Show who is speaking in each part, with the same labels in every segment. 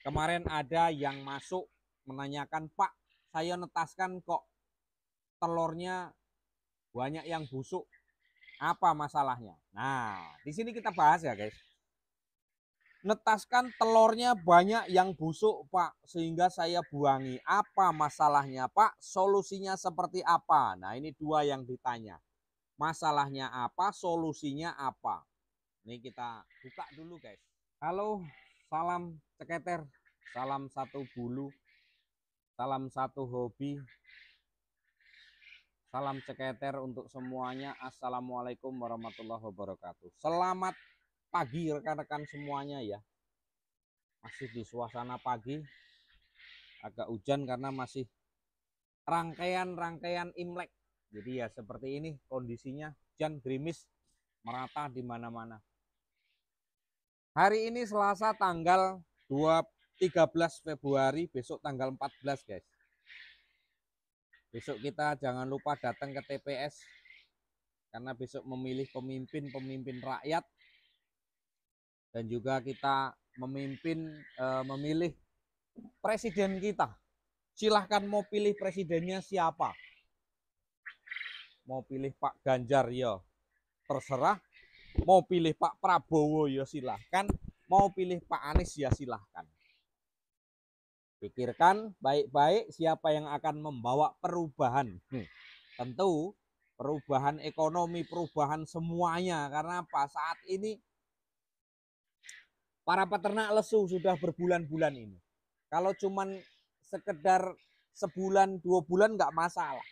Speaker 1: Kemarin ada yang masuk menanyakan, Pak, saya netaskan kok telurnya banyak yang busuk. Apa masalahnya? Nah, di sini kita bahas ya guys. Netaskan telurnya banyak yang busuk Pak, sehingga saya buangi. Apa masalahnya Pak? Solusinya seperti apa? Nah ini dua yang ditanya. Masalahnya apa? Solusinya apa? Ini kita buka dulu guys. Halo, salam ceketer, salam satu bulu, salam satu hobi, salam ceketer untuk semuanya. Assalamualaikum warahmatullahi wabarakatuh. Selamat pagi rekan-rekan semuanya ya. Masih di suasana pagi, agak hujan karena masih rangkaian-rangkaian Imlek. Jadi ya seperti ini kondisinya, hujan gerimis merata di mana-mana. Hari ini Selasa tanggal 2 13 Februari, besok tanggal 14, guys. Besok kita jangan lupa datang ke TPS karena besok memilih pemimpin-pemimpin rakyat dan juga kita memimpin eh, memilih presiden kita. Silahkan mau pilih presidennya siapa. Mau pilih Pak Ganjar ya terserah, mau pilih Pak Prabowo ya silahkan, mau pilih Pak Anies ya silahkan. Pikirkan baik-baik siapa yang akan membawa perubahan. Hmm. Tentu perubahan ekonomi, perubahan semuanya. Karena apa? Saat ini para peternak lesu sudah berbulan-bulan ini. Kalau cuman sekedar sebulan, dua bulan nggak masalah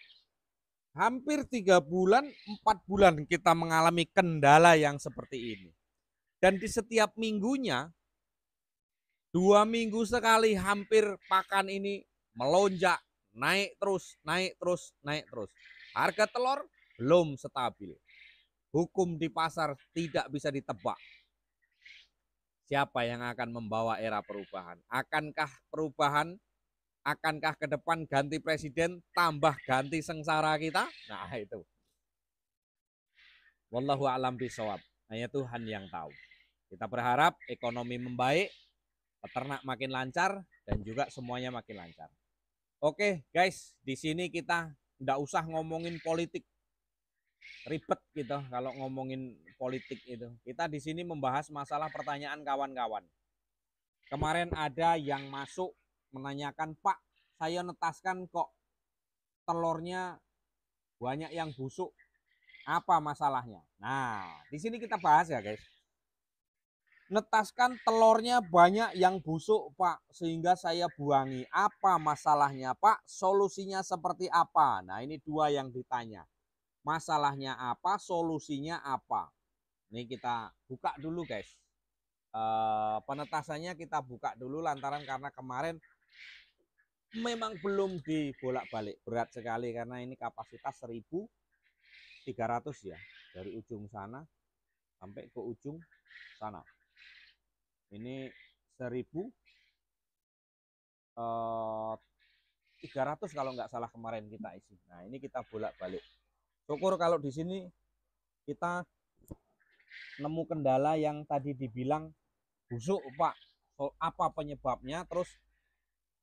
Speaker 1: hampir tiga bulan, empat bulan kita mengalami kendala yang seperti ini. Dan di setiap minggunya, dua minggu sekali hampir pakan ini melonjak, naik terus, naik terus, naik terus. Harga telur belum stabil. Hukum di pasar tidak bisa ditebak. Siapa yang akan membawa era perubahan? Akankah perubahan Akankah ke depan ganti presiden tambah ganti sengsara kita? Nah itu. Wallahu alam bisawab. Hanya Tuhan yang tahu. Kita berharap ekonomi membaik, peternak makin lancar, dan juga semuanya makin lancar. Oke guys, di sini kita tidak usah ngomongin politik. Ribet gitu kalau ngomongin politik itu. Kita di sini membahas masalah pertanyaan kawan-kawan. Kemarin ada yang masuk menanyakan, Pak, saya netaskan kok telurnya banyak yang busuk. Apa masalahnya? Nah, di sini kita bahas ya guys. Netaskan telurnya banyak yang busuk Pak, sehingga saya buangi. Apa masalahnya Pak? Solusinya seperti apa? Nah ini dua yang ditanya. Masalahnya apa? Solusinya apa? Ini kita buka dulu guys. E, penetasannya kita buka dulu lantaran karena kemarin memang belum dibolak-balik berat sekali karena ini kapasitas 1300 ya dari ujung sana sampai ke ujung sana ini 1000 300 eh, kalau nggak salah kemarin kita isi nah ini kita bolak-balik syukur kalau di sini kita nemu kendala yang tadi dibilang busuk pak so, apa penyebabnya terus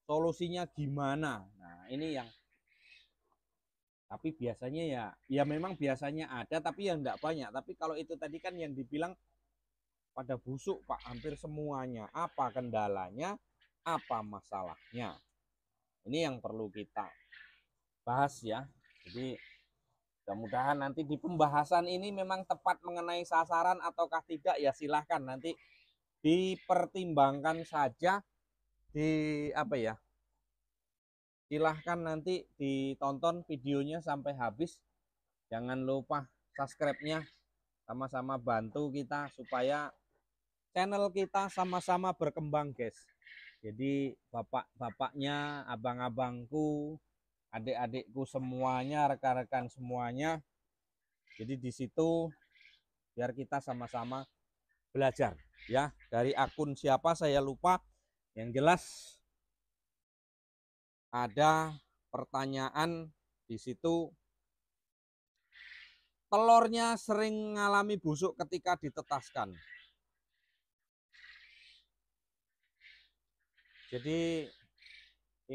Speaker 1: solusinya gimana nah ini yang tapi biasanya ya ya memang biasanya ada tapi yang enggak banyak tapi kalau itu tadi kan yang dibilang pada busuk Pak hampir semuanya apa kendalanya apa masalahnya ini yang perlu kita bahas ya jadi mudah-mudahan nanti di pembahasan ini memang tepat mengenai sasaran ataukah tidak ya silahkan nanti dipertimbangkan saja di apa ya silahkan nanti ditonton videonya sampai habis jangan lupa subscribe-nya sama-sama bantu kita supaya channel kita sama-sama berkembang guys jadi bapak-bapaknya abang-abangku adik-adikku semuanya rekan-rekan semuanya jadi di situ biar kita sama-sama belajar ya dari akun siapa saya lupa yang jelas ada pertanyaan di situ telurnya sering mengalami busuk ketika ditetaskan. Jadi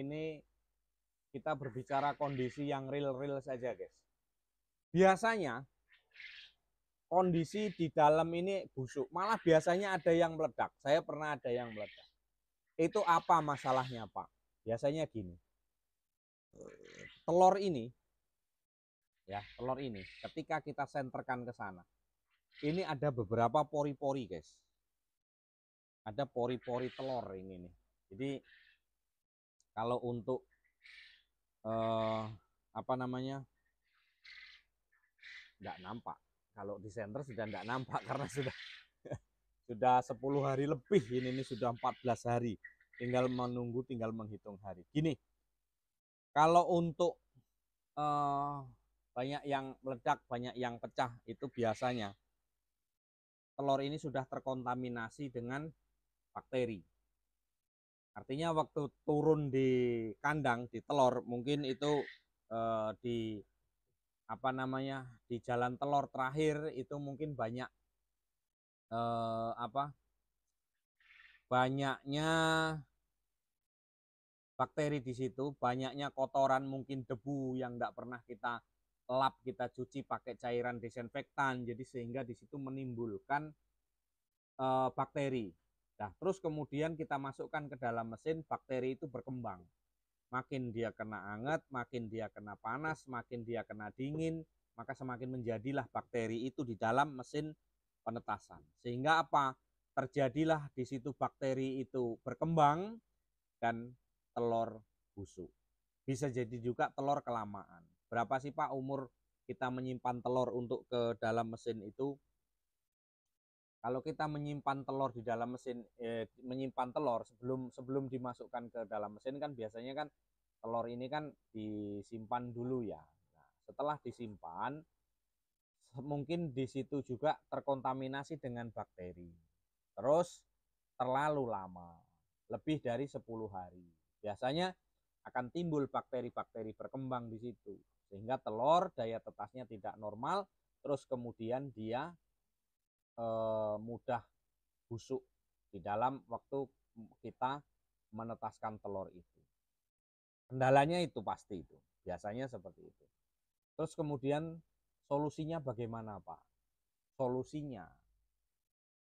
Speaker 1: ini kita berbicara kondisi yang real-real saja, guys. Biasanya kondisi di dalam ini busuk, malah biasanya ada yang meledak. Saya pernah ada yang meledak. Itu apa masalahnya, Pak? Biasanya gini. Telur ini ya, telur ini ketika kita senterkan ke sana. Ini ada beberapa pori-pori, guys. Ada pori-pori telur ini nih. Jadi kalau untuk eh, apa namanya? nggak nampak. Kalau di senter sudah nggak nampak karena sudah sudah 10 hari lebih, ini, ini sudah 14 hari. Tinggal menunggu, tinggal menghitung hari. Gini, kalau untuk uh, banyak yang meledak, banyak yang pecah, itu biasanya telur ini sudah terkontaminasi dengan bakteri. Artinya waktu turun di kandang, di telur, mungkin itu uh, di apa namanya di jalan telur terakhir itu mungkin banyak eh, apa banyaknya bakteri di situ, banyaknya kotoran mungkin debu yang tidak pernah kita lap, kita cuci pakai cairan disinfektan jadi sehingga di situ menimbulkan eh, bakteri. Nah, terus kemudian kita masukkan ke dalam mesin, bakteri itu berkembang. Makin dia kena anget, makin dia kena panas, makin dia kena dingin, maka semakin menjadilah bakteri itu di dalam mesin penetasan. Sehingga apa? Terjadilah di situ bakteri itu berkembang dan telur busuk. Bisa jadi juga telur kelamaan. Berapa sih Pak umur kita menyimpan telur untuk ke dalam mesin itu? Kalau kita menyimpan telur di dalam mesin, eh, menyimpan telur sebelum sebelum dimasukkan ke dalam mesin kan biasanya kan telur ini kan disimpan dulu ya. Nah, setelah disimpan, mungkin di situ juga terkontaminasi dengan bakteri. Terus terlalu lama, lebih dari 10 hari. Biasanya akan timbul bakteri-bakteri berkembang di situ sehingga telur daya tetasnya tidak normal, terus kemudian dia e, mudah busuk di dalam waktu kita menetaskan telur itu. Kendalanya itu pasti itu, biasanya seperti itu. Terus kemudian Solusinya bagaimana, Pak? Solusinya.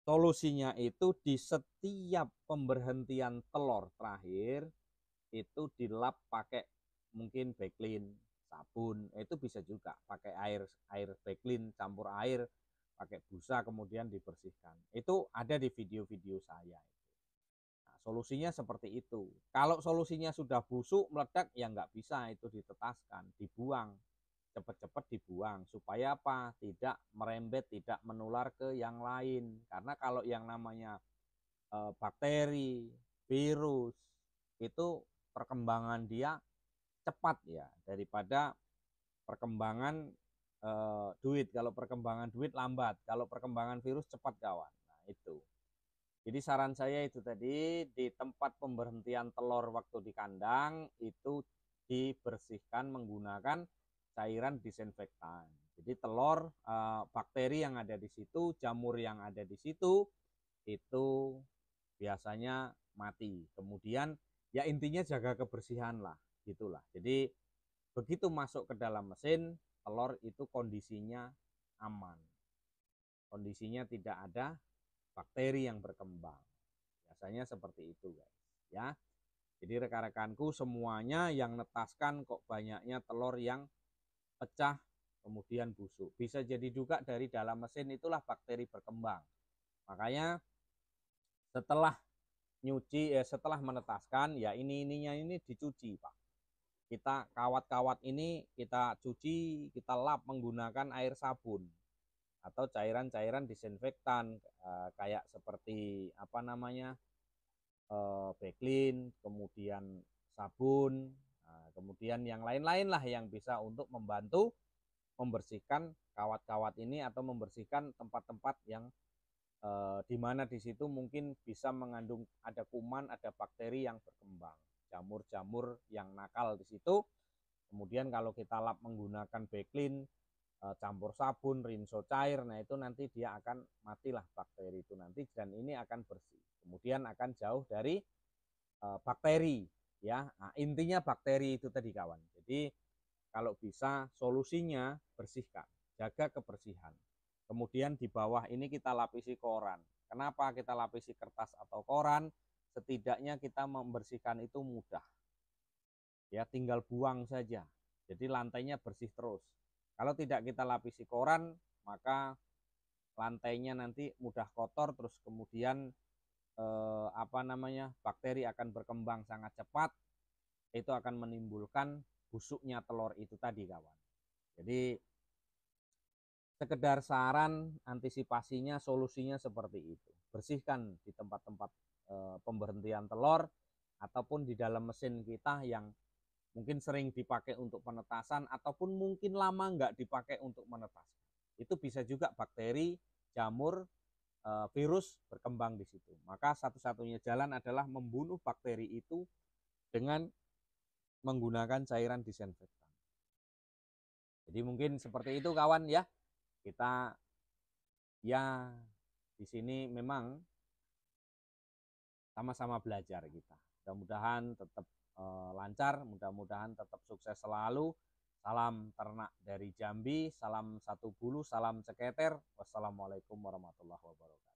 Speaker 1: Solusinya itu di setiap pemberhentian telur terakhir itu dilap pakai mungkin backlin sabun itu bisa juga pakai air air backlin campur air pakai busa kemudian dibersihkan itu ada di video-video saya nah, solusinya seperti itu kalau solusinya sudah busuk meledak ya nggak bisa itu ditetaskan dibuang cepat-cepat dibuang supaya apa tidak merembet tidak menular ke yang lain karena kalau yang namanya e, bakteri virus itu perkembangan dia cepat ya daripada perkembangan e, duit kalau perkembangan duit lambat kalau perkembangan virus cepat kawan nah itu jadi saran saya itu tadi di tempat pemberhentian telur waktu di kandang itu dibersihkan menggunakan cairan disinfektan. Jadi telur eh, bakteri yang ada di situ, jamur yang ada di situ itu biasanya mati. Kemudian ya intinya jaga kebersihan lah, gitulah. Jadi begitu masuk ke dalam mesin, telur itu kondisinya aman. Kondisinya tidak ada bakteri yang berkembang. Biasanya seperti itu, guys. Ya. Jadi rekan-rekanku semuanya yang netaskan kok banyaknya telur yang pecah, kemudian busuk. Bisa jadi juga dari dalam mesin itulah bakteri berkembang. Makanya setelah nyuci eh, setelah menetaskan ya ini ininya ini dicuci, Pak. Kita kawat-kawat ini kita cuci, kita lap menggunakan air sabun atau cairan-cairan disinfektan eh, kayak seperti apa namanya? eh, Beklin, kemudian sabun, kemudian yang lain-lain lah yang bisa untuk membantu membersihkan kawat-kawat ini atau membersihkan tempat-tempat yang e, di di situ mungkin bisa mengandung ada kuman, ada bakteri yang berkembang, jamur-jamur yang nakal di situ. Kemudian kalau kita lap menggunakan beklin, eh, campur sabun, rinso cair, nah itu nanti dia akan matilah bakteri itu nanti dan ini akan bersih. Kemudian akan jauh dari e, bakteri ya nah, intinya bakteri itu tadi kawan jadi kalau bisa solusinya bersihkan jaga kebersihan kemudian di bawah ini kita lapisi koran kenapa kita lapisi kertas atau koran setidaknya kita membersihkan itu mudah ya tinggal buang saja jadi lantainya bersih terus kalau tidak kita lapisi koran maka lantainya nanti mudah kotor terus kemudian eh, apa namanya bakteri akan berkembang sangat cepat itu akan menimbulkan busuknya telur itu tadi kawan jadi sekedar saran antisipasinya solusinya seperti itu bersihkan di tempat-tempat e, pemberhentian telur ataupun di dalam mesin kita yang mungkin sering dipakai untuk penetasan ataupun mungkin lama nggak dipakai untuk menetas itu bisa juga bakteri jamur Eh, virus berkembang di situ. Maka satu-satunya jalan adalah membunuh bakteri itu dengan menggunakan cairan disinfektan. Jadi mungkin seperti itu kawan ya. Kita ya di sini memang sama-sama belajar kita. Mudah-mudahan tetap eh, lancar, mudah-mudahan tetap sukses selalu Salam ternak dari Jambi, salam satu bulu, salam ceketer. Wassalamualaikum warahmatullahi wabarakatuh.